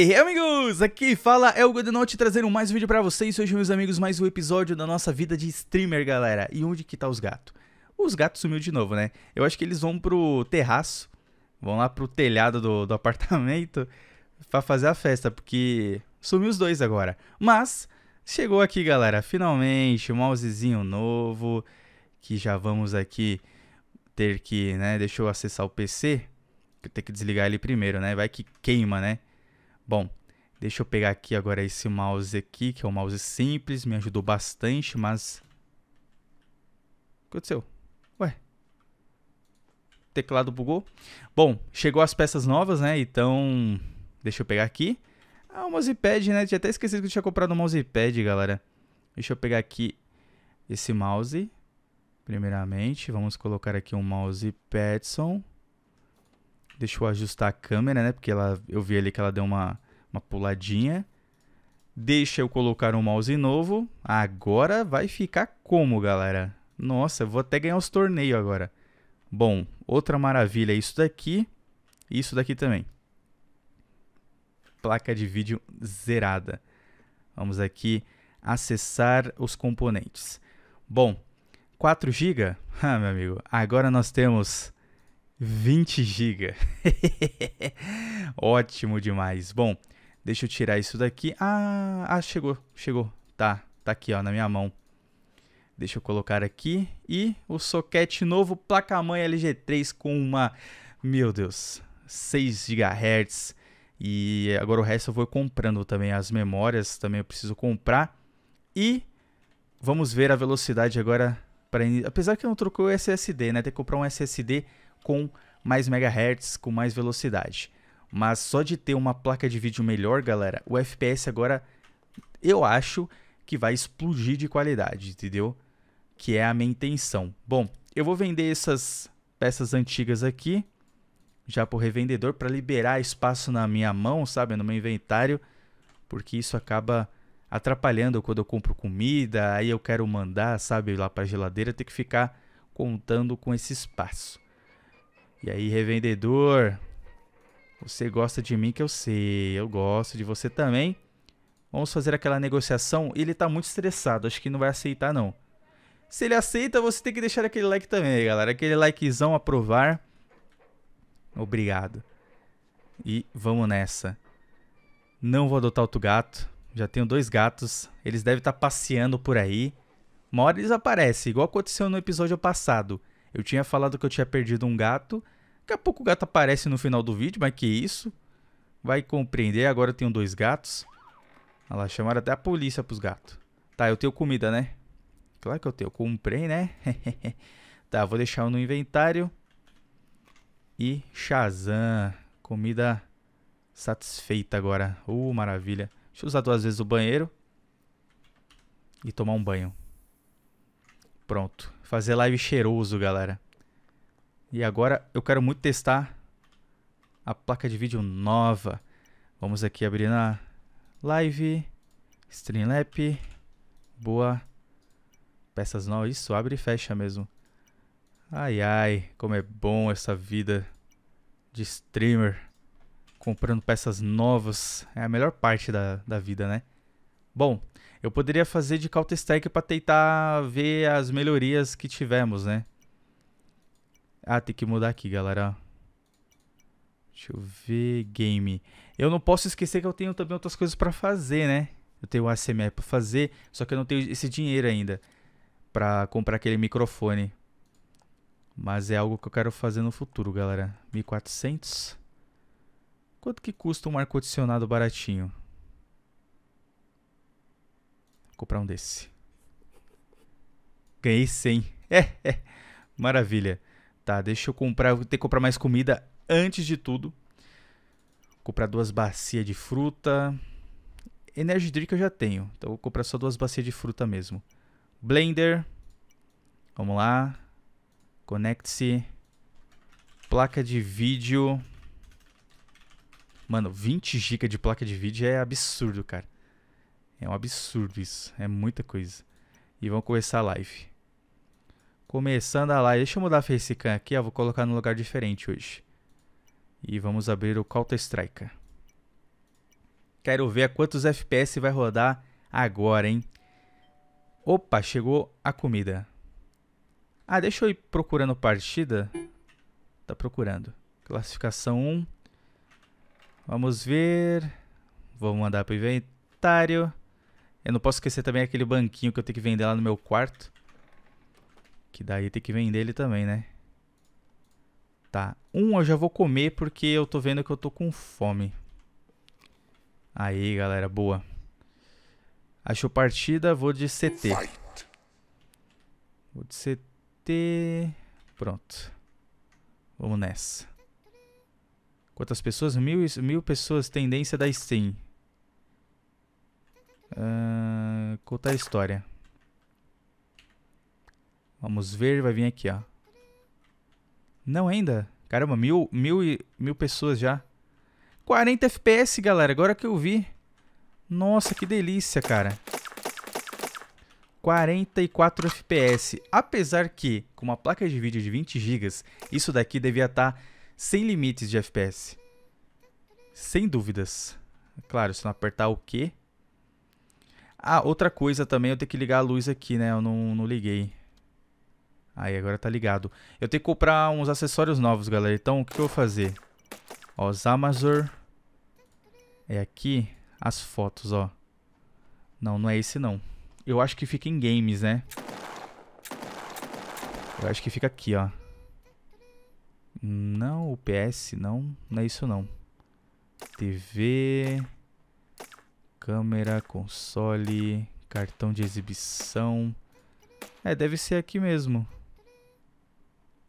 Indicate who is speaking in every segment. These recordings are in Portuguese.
Speaker 1: Hey amigos, aqui fala é o Godenote trazendo mais um vídeo pra vocês Hoje meus amigos, mais um episódio da nossa vida de streamer galera E onde que tá os gatos? Os gatos sumiu de novo né, eu acho que eles vão pro terraço Vão lá pro telhado do, do apartamento pra fazer a festa Porque sumiu os dois agora Mas chegou aqui galera, finalmente, mousezinho novo Que já vamos aqui ter que, né, deixa eu acessar o PC Que eu tenho que desligar ele primeiro né, vai que queima né Bom, deixa eu pegar aqui agora esse mouse aqui, que é um mouse simples, me ajudou bastante, mas... O que aconteceu? Ué, teclado bugou. Bom, chegou as peças novas, né? Então, deixa eu pegar aqui. Ah, o mousepad, né? Tinha até esquecido que eu tinha comprado o um mousepad, galera. Deixa eu pegar aqui esse mouse. Primeiramente, vamos colocar aqui um mouse Petson. Deixa eu ajustar a câmera, né? Porque ela, eu vi ali que ela deu uma, uma puladinha. Deixa eu colocar um mouse novo. Agora vai ficar como, galera? Nossa, vou até ganhar os torneios agora. Bom, outra maravilha é isso daqui isso daqui também. Placa de vídeo zerada. Vamos aqui acessar os componentes. Bom, 4 GB? Ah, meu amigo, agora nós temos 20 GB. Ótimo demais. Bom, deixa eu tirar isso daqui. Ah, ah, chegou, chegou. Tá, tá aqui, ó, na minha mão. Deixa eu colocar aqui. E o soquete novo, placa-mãe LG3 com uma... Meu Deus, 6 GHz. E agora o resto eu vou comprando também. As memórias também eu preciso comprar. E vamos ver a velocidade agora. Pra... Apesar que eu não trocou o SSD, né? Tem que comprar um SSD com mais megahertz, com mais velocidade. Mas só de ter uma placa de vídeo melhor, galera, o FPS agora eu acho que vai explodir de qualidade, entendeu? Que é a minha intenção. Bom, eu vou vender essas peças antigas aqui já para o revendedor para liberar espaço na minha mão, sabe, no meu inventário, porque isso acaba atrapalhando quando eu compro comida, aí eu quero mandar, sabe, lá para a geladeira, ter que ficar contando com esse espaço. E aí, revendedor? Você gosta de mim que eu sei, eu gosto de você também. Vamos fazer aquela negociação. Ele tá muito estressado, acho que não vai aceitar não. Se ele aceita, você tem que deixar aquele like também, galera. Aquele likezão aprovar. Obrigado. E vamos nessa. Não vou adotar outro gato. Já tenho dois gatos. Eles devem estar tá passeando por aí. Uma hora eles aparecem, igual aconteceu no episódio passado. Eu tinha falado que eu tinha perdido um gato. Daqui a pouco o gato aparece no final do vídeo, mas que isso? Vai compreender, agora eu tenho dois gatos. Olha lá, chamaram até a polícia pros gatos. Tá, eu tenho comida, né? Claro que eu tenho, eu comprei, né? tá, vou deixar um no inventário. E Shazam, comida satisfeita agora. Uh, maravilha. Deixa eu usar duas vezes o banheiro. E tomar um banho. Pronto. Fazer live cheiroso, galera. E agora eu quero muito testar a placa de vídeo nova. Vamos aqui abrir na live, Streamlab, boa, peças novas, isso, abre e fecha mesmo. Ai ai, como é bom essa vida de streamer, comprando peças novas, é a melhor parte da, da vida, né? Bom, eu poderia fazer de Counter-Strike para tentar ver as melhorias que tivemos, né? Ah, tem que mudar aqui, galera. Deixa eu ver game. Eu não posso esquecer que eu tenho também outras coisas para fazer, né? Eu tenho o ASMR para fazer, só que eu não tenho esse dinheiro ainda para comprar aquele microfone. Mas é algo que eu quero fazer no futuro, galera. 1400. Quanto que custa um ar-condicionado baratinho? comprar um desse. Ganhei 100. É, é. Maravilha. Tá, deixa eu comprar. Vou ter que comprar mais comida antes de tudo. Vou comprar duas bacias de fruta. Energy Drink eu já tenho. Então vou comprar só duas bacias de fruta mesmo. Blender. Vamos lá. Conecte-se. Placa de vídeo. Mano, 20 GB de placa de vídeo é absurdo, cara. É um absurdo isso. É muita coisa. E vamos começar a live. Começando a live. Deixa eu mudar a facecam aqui. ó. vou colocar num lugar diferente hoje. E vamos abrir o Counter Strike. Quero ver a quantos FPS vai rodar agora, hein? Opa, chegou a comida. Ah, deixa eu ir procurando partida. Tá procurando. Classificação 1. Vamos ver. Vou mandar para o inventário. Eu não posso esquecer também aquele banquinho que eu tenho que vender lá no meu quarto. Que daí tem que vender ele também, né? Tá. Um eu já vou comer porque eu tô vendo que eu tô com fome. Aí, galera, boa. Achou partida, vou de CT. Vou de CT. Pronto. Vamos nessa. Quantas pessoas? Mil, mil pessoas, tendência da Steam contar a história. Vamos ver, vai vir aqui, ó. Não ainda? Caramba, mil, mil, e, mil pessoas já. 40 FPS, galera, agora que eu vi. Nossa, que delícia, cara. 44 FPS. Apesar que, com uma placa de vídeo de 20 GB, isso daqui devia estar tá sem limites de FPS. Sem dúvidas. Claro, se não apertar o Q, ah, outra coisa também, eu tenho que ligar a luz aqui, né? Eu não, não liguei. Aí, agora tá ligado. Eu tenho que comprar uns acessórios novos, galera. Então, o que eu vou fazer? Ó, os Amazon. É aqui. As fotos, ó. Não, não é esse não. Eu acho que fica em games, né? Eu acho que fica aqui, ó. Não, o PS, não. Não é isso não. TV... Câmera, console, cartão de exibição. É, deve ser aqui mesmo.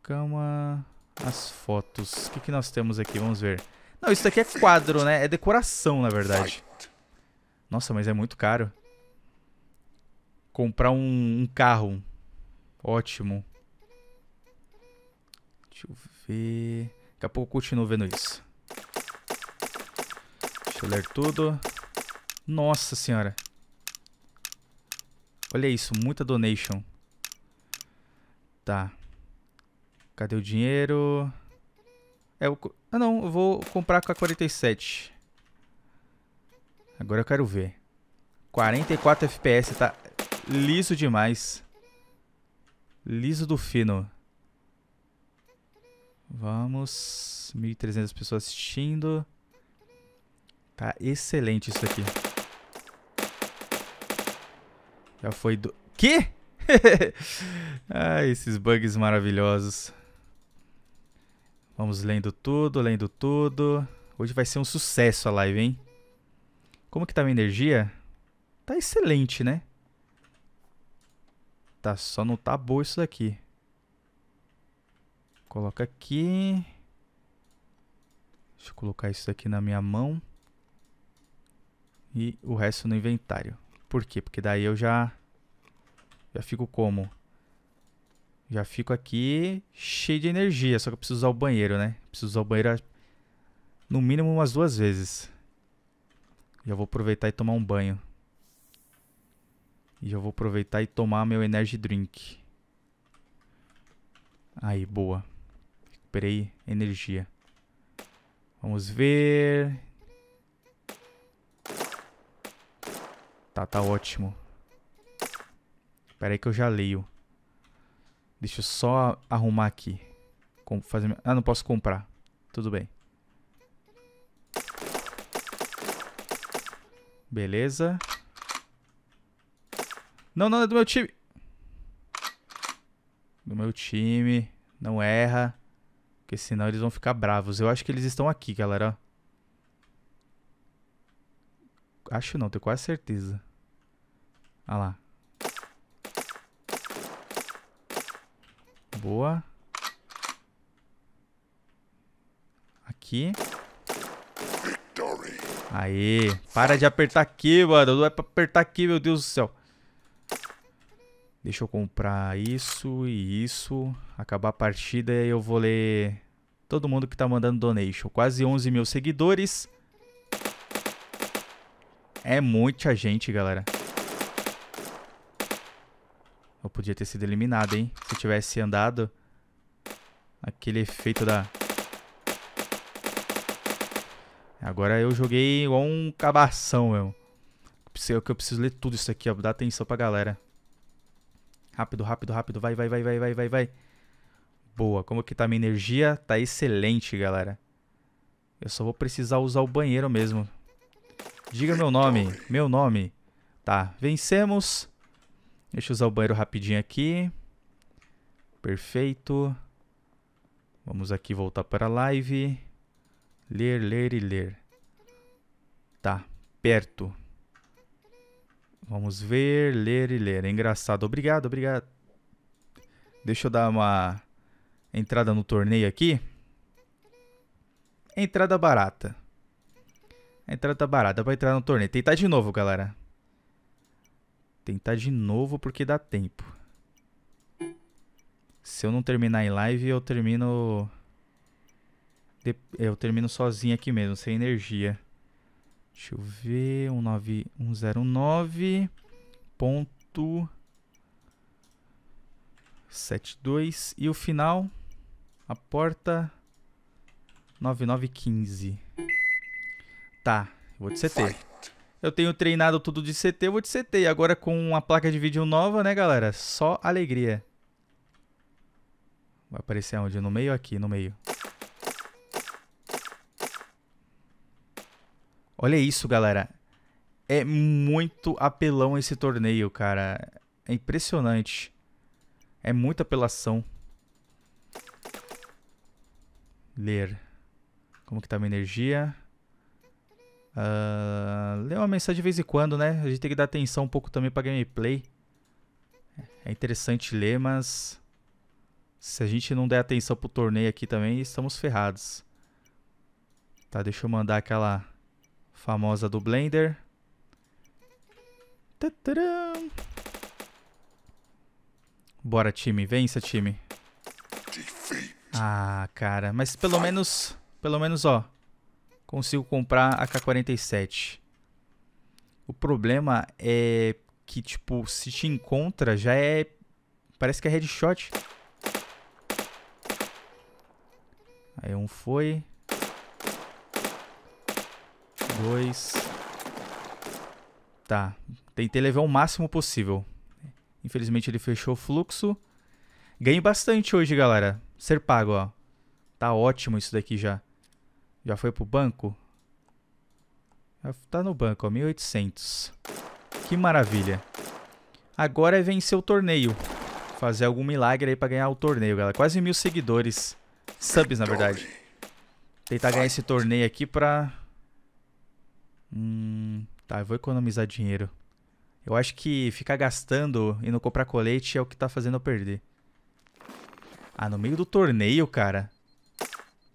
Speaker 1: Cama, as fotos. O que, que nós temos aqui? Vamos ver. Não, isso daqui é quadro, né? É decoração, na verdade. Nossa, mas é muito caro. Comprar um, um carro. Ótimo. Deixa eu ver... Daqui a pouco eu continuo vendo isso. Deixa eu ler tudo. Nossa senhora. Olha isso, muita donation. Tá. Cadê o dinheiro? É, o, Ah não, eu vou comprar com a 47. Agora eu quero ver. 44 FPS, tá liso demais. Liso do fino. Vamos. 1.300 pessoas assistindo. Tá excelente isso aqui. Já foi do... Quê? ah, esses bugs maravilhosos. Vamos lendo tudo, lendo tudo. Hoje vai ser um sucesso a live, hein? Como que tá a minha energia? Tá excelente, né? Tá, só não tá boa isso daqui. Coloca aqui. Deixa eu colocar isso aqui na minha mão. E o resto no inventário. Por quê? Porque daí eu já já fico como? Já fico aqui cheio de energia, só que eu preciso usar o banheiro, né? Preciso usar o banheiro no mínimo umas duas vezes. Já vou aproveitar e tomar um banho. E já vou aproveitar e tomar meu energy drink. Aí, boa. Recuperei energia. Vamos ver. Tá, tá ótimo. Pera aí que eu já leio. Deixa eu só arrumar aqui. Com, fazer... Ah, não posso comprar. Tudo bem. Beleza. Não, não, é do meu time. Do meu time. Não erra. Porque senão eles vão ficar bravos. Eu acho que eles estão aqui, galera. Acho não, tenho quase certeza. Olha lá. Boa. Aqui. Aê. Para de apertar aqui, mano. Não é pra apertar aqui, meu Deus do céu. Deixa eu comprar isso e isso. Acabar a partida e eu vou ler todo mundo que tá mandando donation. Quase 11 mil seguidores. É muita gente, galera. Eu podia ter sido eliminado, hein? Se tivesse andado... Aquele efeito da... Agora eu joguei igual um cabação, meu. Eu é que eu preciso ler tudo isso aqui, ó. Dá atenção pra galera. Rápido, rápido, rápido. Vai, vai, vai, vai, vai, vai, vai. Boa. Como que tá a minha energia? Tá excelente, galera. Eu só vou precisar usar o banheiro mesmo. Diga meu nome. Meu nome. Tá. Vencemos. Deixa eu usar o banheiro rapidinho aqui. Perfeito. Vamos aqui voltar para a live. Ler, ler e ler. Tá, perto. Vamos ver, ler e ler. É engraçado. Obrigado, obrigado. Deixa eu dar uma entrada no torneio aqui. Entrada barata. Entrada barata para entrar no torneio. Tentar de novo, galera. Tentar de novo porque dá tempo. Se eu não terminar em live, eu termino... Eu termino sozinho aqui mesmo, sem energia. Deixa eu ver... 19... Ponto... e o final a porta 9915. Tá, vou de CT. Fight. Eu tenho treinado tudo de CT, eu vou de CT. E agora com uma placa de vídeo nova, né, galera? Só alegria. Vai aparecer onde? No meio aqui, no meio. Olha isso, galera. É muito apelão esse torneio, cara. É impressionante. É muita apelação. Ler. Como que tá minha energia? Uh, lê uma mensagem de vez em quando, né? A gente tem que dar atenção um pouco também pra gameplay. É interessante ler, mas se a gente não der atenção pro torneio aqui também, estamos ferrados. Tá, deixa eu mandar aquela famosa do Blender. Tadam. Bora, time. Vença, time. Ah, cara. Mas pelo menos... Pelo menos, ó consigo comprar a K47. O problema é que, tipo, se te encontra, já é... Parece que é headshot. Aí um foi. Dois. Tá. Tentei levar o máximo possível. Infelizmente ele fechou o fluxo. Ganhei bastante hoje, galera. Ser pago, ó. Tá ótimo isso daqui já. Já foi pro banco? Já tá no banco, ó, 1800. Que maravilha. Agora é vencer o torneio. Fazer algum milagre aí pra ganhar o torneio, galera. Quase mil seguidores. Subs, na verdade. Tentar ganhar esse torneio aqui pra... Hum, tá, eu vou economizar dinheiro. Eu acho que ficar gastando e não comprar colete é o que tá fazendo eu perder. Ah, no meio do torneio, cara.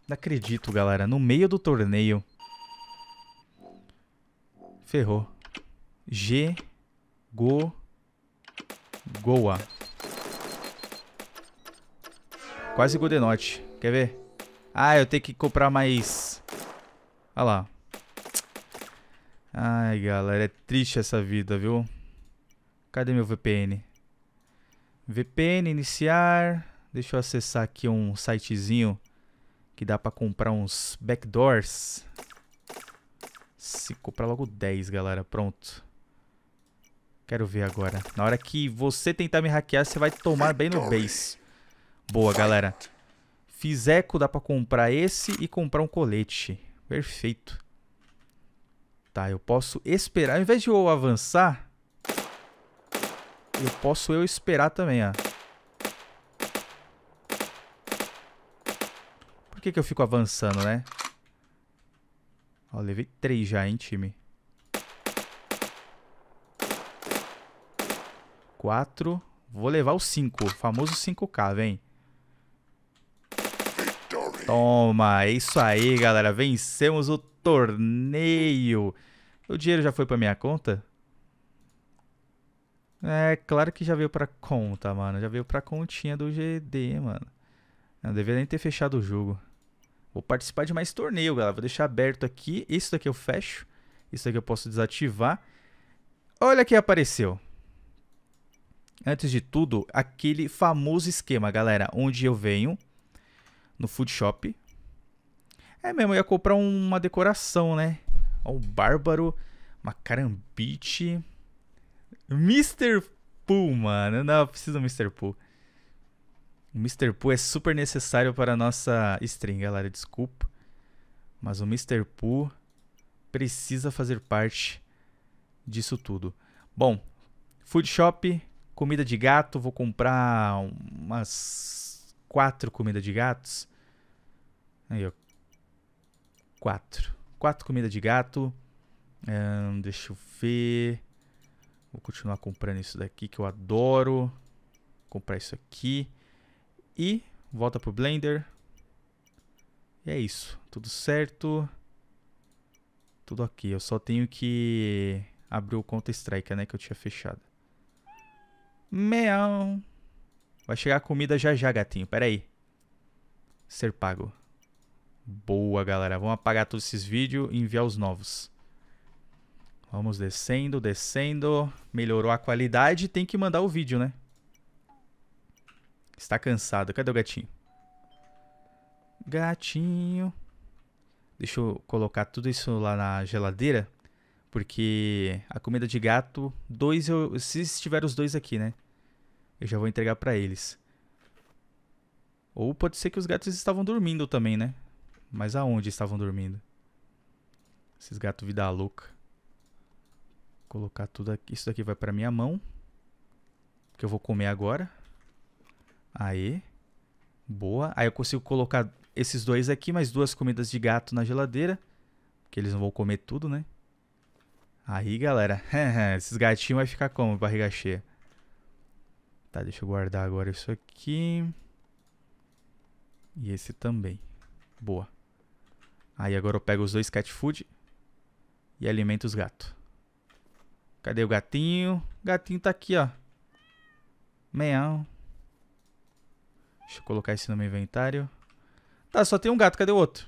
Speaker 1: Não acredito, galera. No meio do torneio. Ferrou. G. Go. Goa. Quase Godenote. Quer ver? Ah, eu tenho que comprar mais... Olha lá. Ai, galera. É triste essa vida, viu? Cadê meu VPN? VPN, iniciar. Deixa eu acessar aqui um sitezinho que dá pra comprar uns backdoors. Se comprar logo 10, galera. Pronto. Quero ver agora. Na hora que você tentar me hackear, você vai tomar bem no base. Boa, galera. Fiz eco, dá pra comprar esse e comprar um colete. Perfeito. Tá, eu posso esperar. Ao invés de eu avançar, eu posso eu esperar também, ó. que, que eu fico avançando, né? Ó, levei três já, hein, time. Quatro. Vou levar o cinco. Famoso 5K, vem. Toma, é isso aí, galera. Vencemos o torneio. O dinheiro já foi pra minha conta? É, claro que já veio pra conta, mano. Já veio pra continha do GD, mano. não deveria nem ter fechado o jogo. Vou participar de mais torneio, galera. Vou deixar aberto aqui. Isso daqui eu fecho. Isso daqui eu posso desativar. Olha que apareceu. Antes de tudo, aquele famoso esquema, galera, onde eu venho no food shop. É mesmo, eu ia comprar uma decoração, né? Ó, o bárbaro, uma carambite. Mr. Pool, mano. Não, eu preciso do Mr. Pool. O Mr. Poo é super necessário para a nossa stream, galera. Desculpa. Mas o Mr. Poo precisa fazer parte disso tudo. Bom, food shop, comida de gato. Vou comprar umas quatro comidas de gatos. Aí, ó. Quatro. Quatro comidas de gato. deixa eu ver. Vou continuar comprando isso daqui que eu adoro. Comprar isso aqui. E volta pro Blender. E é isso, tudo certo. Tudo aqui, eu só tenho que abrir o Counter-Strike, né, que eu tinha fechado. Meão. Vai chegar a comida já já, gatinho, pera aí. Ser pago. Boa, galera. Vamos apagar todos esses vídeos e enviar os novos. Vamos descendo, descendo. Melhorou a qualidade. Tem que mandar o vídeo, né? Está cansado. Cadê o gatinho? Gatinho. Deixa eu colocar tudo isso lá na geladeira. Porque a comida de gato, dois eu. Se estiver os dois aqui, né? Eu já vou entregar para eles. Ou pode ser que os gatos estavam dormindo também, né? Mas aonde estavam dormindo? Esses gatos vida louca. Vou colocar tudo aqui. Isso daqui vai para minha mão. Que eu vou comer agora. Aí. Boa. Aí eu consigo colocar esses dois aqui, mais duas comidas de gato na geladeira. Porque eles não vão comer tudo, né? Aí, galera. esses gatinhos vai ficar como? Barriga cheia. Tá, deixa eu guardar agora isso aqui. E esse também. Boa. Aí agora eu pego os dois cat food e alimento os gatos. Cadê o gatinho? O gatinho tá aqui, ó. Meão. Deixa eu colocar esse no meu inventário. Tá, só tem um gato. Cadê o outro?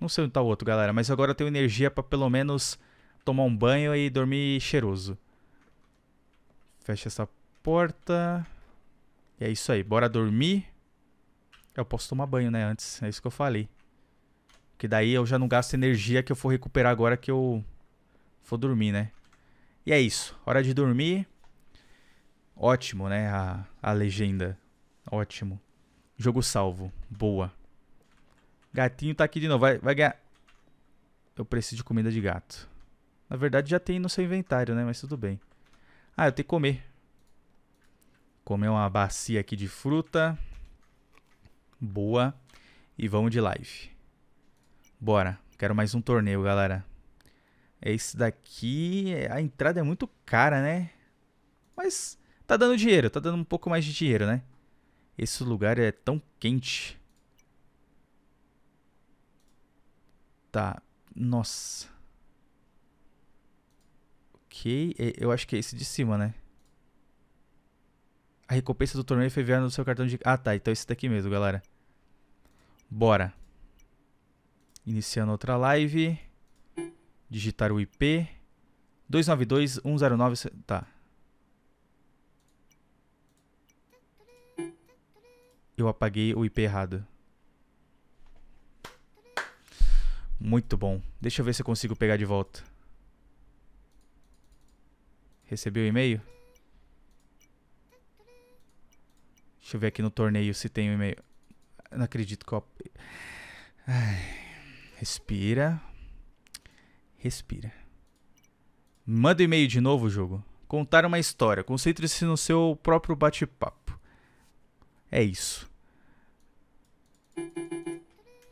Speaker 1: Não sei onde tá o outro, galera. Mas agora eu tenho energia pra pelo menos tomar um banho e dormir cheiroso. Fecha essa porta. E é isso aí. Bora dormir. Eu posso tomar banho, né? Antes. É isso que eu falei. Que daí eu já não gasto energia que eu for recuperar agora que eu for dormir, né? E é isso. Hora de dormir. Ótimo, né? A, a legenda. Ótimo. Jogo salvo. Boa. Gatinho tá aqui de novo. Vai, vai ganhar. Eu preciso de comida de gato. Na verdade já tem no seu inventário, né? Mas tudo bem. Ah, eu tenho que comer. Comer uma bacia aqui de fruta. Boa. E vamos de live. Bora. Quero mais um torneio, galera. É esse daqui... A entrada é muito cara, né? Mas tá dando dinheiro. Tá dando um pouco mais de dinheiro, né? Esse lugar é tão quente. Tá. Nossa. Ok. É, eu acho que é esse de cima, né? A recompensa do torneio foi enviada no seu cartão de... Ah, tá. Então é esse daqui mesmo, galera. Bora. Iniciando outra live. Digitar o IP. 292-109... Tá. Eu apaguei o IP errado. Muito bom. Deixa eu ver se eu consigo pegar de volta. Recebeu o e-mail? Deixa eu ver aqui no torneio se tem o um e-mail. Não acredito que eu... Ai. Respira. Respira. Manda um e-mail de novo, jogo. Contar uma história. Concentre-se no seu próprio bate-papo. É isso.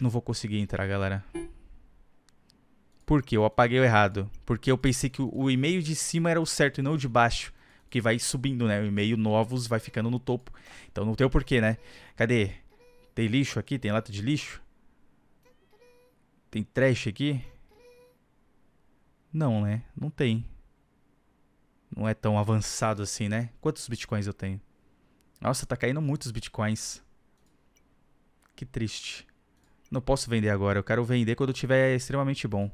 Speaker 1: Não vou conseguir entrar, galera. Por quê? Eu apaguei o errado. Porque eu pensei que o e-mail de cima era o certo e não o de baixo. que vai subindo, né? O e-mail novos vai ficando no topo. Então não tem o porquê, né? Cadê? Tem lixo aqui? Tem lata de lixo? Tem trash aqui? Não, né? Não tem. Não é tão avançado assim, né? Quantos bitcoins eu tenho? Nossa, tá caindo muitos bitcoins. Que triste. Não posso vender agora. Eu quero vender quando tiver extremamente bom.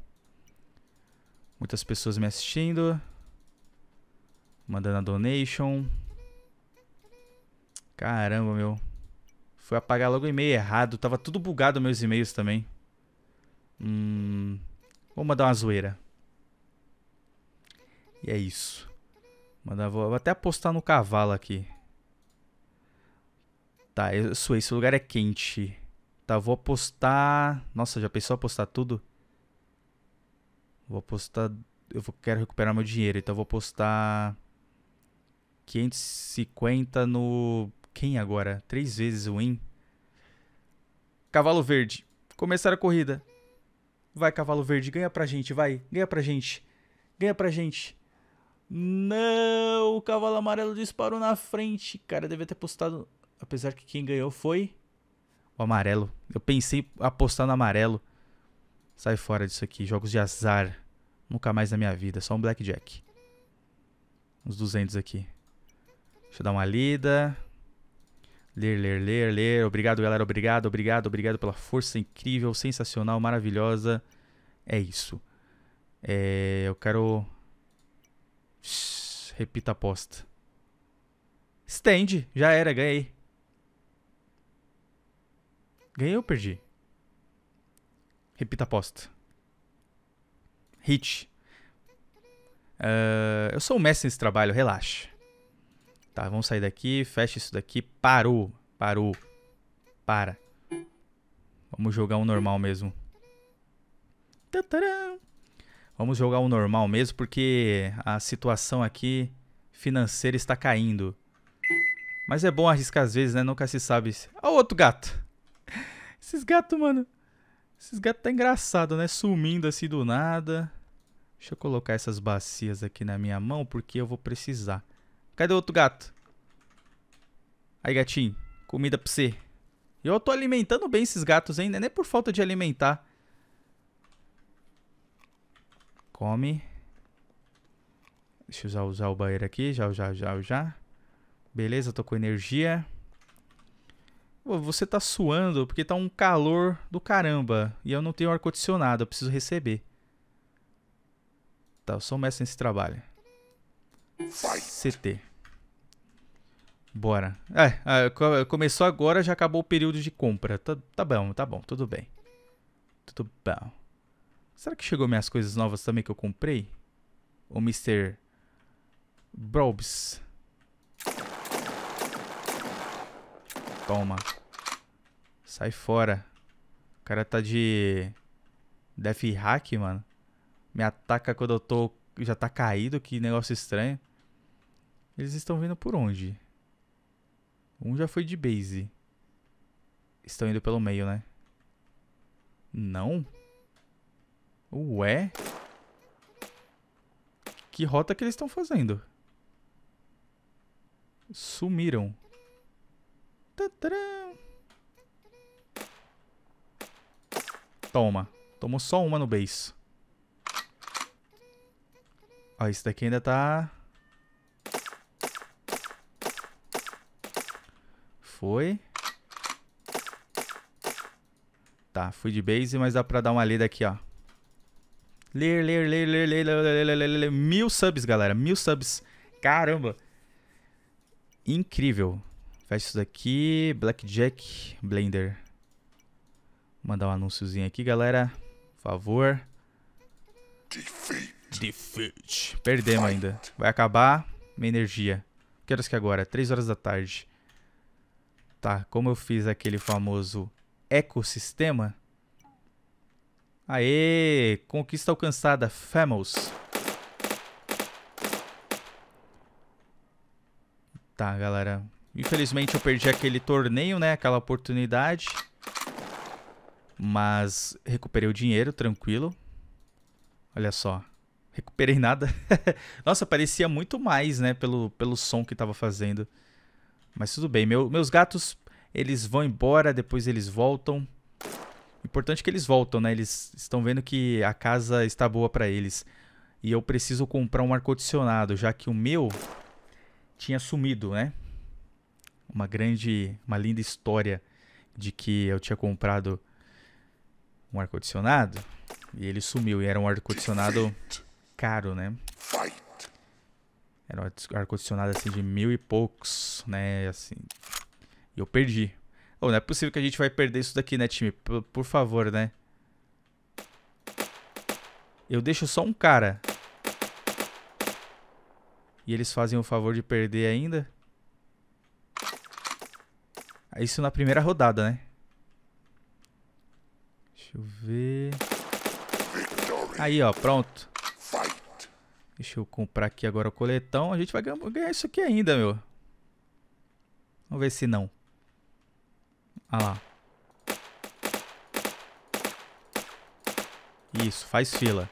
Speaker 1: Muitas pessoas me assistindo. Mandando a donation. Caramba, meu. Fui apagar logo o e-mail errado. Tava tudo bugado meus e-mails também. Hum. Vou mandar uma zoeira. E é isso. Mandar, vou até apostar no cavalo aqui. Tá, eu sou Esse lugar é quente. Tá, vou apostar. Nossa, já pensou apostar tudo? Vou apostar. Eu vou... quero recuperar meu dinheiro, então vou apostar. 550 no. Quem agora? Três vezes o win. Cavalo Verde. Começar a corrida. Vai, Cavalo Verde. Ganha pra gente, vai. Ganha pra gente. Ganha pra gente. Não! O cavalo amarelo disparou na frente. Cara, devia ter postado. Apesar que quem ganhou foi o amarelo. Eu pensei apostar no amarelo. Sai fora disso aqui. Jogos de azar. Nunca mais na minha vida. Só um blackjack. Uns 200 aqui. Deixa eu dar uma lida. Ler, ler, ler, ler. Obrigado, galera. Obrigado, obrigado, obrigado pela força incrível, sensacional, maravilhosa. É isso. É, eu quero. repita a aposta. Stand, já era, ganhei. Ganhei ou perdi? Repita a aposta. Hit. Uh, eu sou o mestre nesse trabalho, relaxa. Tá, vamos sair daqui, fecha isso daqui. Parou, parou. Para. Vamos jogar um normal mesmo. Vamos jogar um normal mesmo, porque a situação aqui financeira está caindo. Mas é bom arriscar às vezes, né? Nunca se sabe. Olha o outro gato. Esses gatos, mano. Esses gatos tá engraçado, né? Sumindo assim do nada. Deixa eu colocar essas bacias aqui na minha mão, porque eu vou precisar. Cadê o outro gato? Aí, gatinho. Comida pra você. Eu tô alimentando bem esses gatos ainda, é nem por falta de alimentar. Come. Deixa eu usar o banheiro aqui, já, já, já, já. Beleza, tô com energia você tá suando porque tá um calor do caramba e eu não tenho ar-condicionado, eu preciso receber. Tá, eu sou um mestre nesse trabalho. CT. Bora. É, é começou agora, já acabou o período de compra. Tá, tá bom, tá bom, tudo bem. Tudo bom. Será que chegou minhas coisas novas também que eu comprei? O Mr. Brobs. Toma. Sai fora. O cara tá de... Death hack, mano. Me ataca quando eu tô... Já tá caído, que negócio estranho. Eles estão vindo por onde? Um já foi de base. Estão indo pelo meio, né? Não? Ué? Que rota que eles estão fazendo? Sumiram. Toma. Tomou só uma no base. Ó, esse daqui ainda tá... Foi. Tá, fui de base, mas dá pra dar uma lida aqui, ó. Ler, ler, ler, ler, ler, ler, ler, ler, ler, ler. Mil subs, galera. Mil subs. Caramba. Incrível. Fecha isso daqui. Blackjack Blender. Vou mandar um anúnciozinho aqui, galera. Por favor. Defeat. Defeat. Perdemos Fight. ainda. Vai acabar minha energia. Que horas que é agora? 3 horas da tarde. Tá, como eu fiz aquele famoso ecossistema. Aê! Conquista alcançada. Famous. Tá, galera. Infelizmente eu perdi aquele torneio, né? Aquela oportunidade. Mas recuperei o dinheiro, tranquilo. Olha só. Recuperei nada. Nossa, parecia muito mais, né? Pelo, pelo som que tava fazendo. Mas tudo bem. Meu, meus gatos, eles vão embora, depois eles voltam. Importante que eles voltam, né? Eles estão vendo que a casa está boa para eles. E eu preciso comprar um ar-condicionado, já que o meu tinha sumido, né? uma grande, uma linda história de que eu tinha comprado um ar-condicionado e ele sumiu. E era um ar-condicionado caro, né? Era um ar-condicionado assim de mil e poucos, né? Assim. E eu perdi. Oh, não é possível que a gente vai perder isso daqui, né, time? P por favor, né? Eu deixo só um cara. E eles fazem o favor de perder ainda? Isso na primeira rodada, né? Deixa eu ver. Aí, ó, pronto. Deixa eu comprar aqui agora o coletão. A gente vai ganhar isso aqui ainda, meu. Vamos ver se não. Ah lá. Isso, faz fila.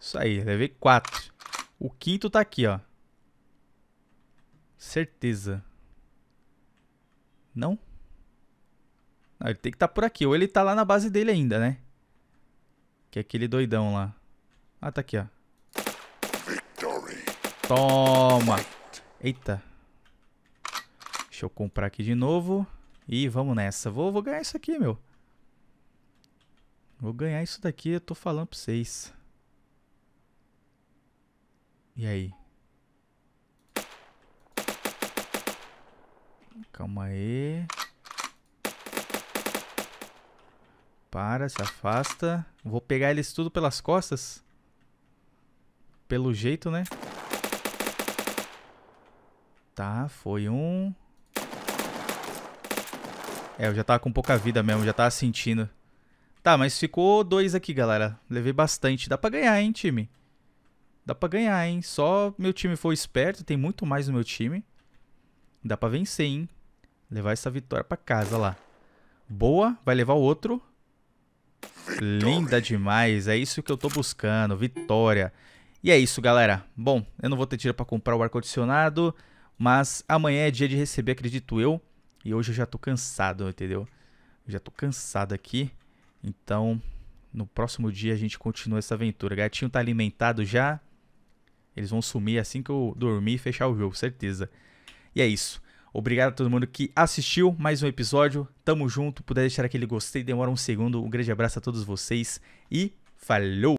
Speaker 1: Isso aí, levei quatro. O quinto tá aqui, ó. Certeza. Não? Ah, ele tem que estar tá por aqui. Ou ele tá lá na base dele ainda, né? Que é aquele doidão lá. Ah, tá aqui, ó. Victory. Toma! Eita. Deixa eu comprar aqui de novo. E vamos nessa. Vou, vou ganhar isso aqui, meu. Vou ganhar isso daqui, eu tô falando pra vocês. E aí? Calma aí. Para, se afasta. Vou pegar eles tudo pelas costas. Pelo jeito, né? Tá, foi um. É, eu já tava com pouca vida mesmo, já tava sentindo. Tá, mas ficou dois aqui, galera. Levei bastante. Dá pra ganhar, hein, time? Dá pra ganhar, hein? Só meu time foi esperto, tem muito mais no meu time. Dá pra vencer, hein? Levar essa vitória pra casa lá. Boa, vai levar o outro. Vitória. Linda demais, é isso que eu tô buscando, vitória. E é isso, galera. Bom, eu não vou ter dinheiro pra comprar o ar-condicionado, mas amanhã é dia de receber, acredito eu. E hoje eu já tô cansado, entendeu? Eu já tô cansado aqui. Então, no próximo dia a gente continua essa aventura. O gatinho tá alimentado já. Eles vão sumir assim que eu dormir e fechar o jogo, certeza. E é isso. Obrigado a todo mundo que assistiu mais um episódio. Tamo junto. Puder deixar aquele gostei, demora um segundo. Um grande abraço a todos vocês e falou!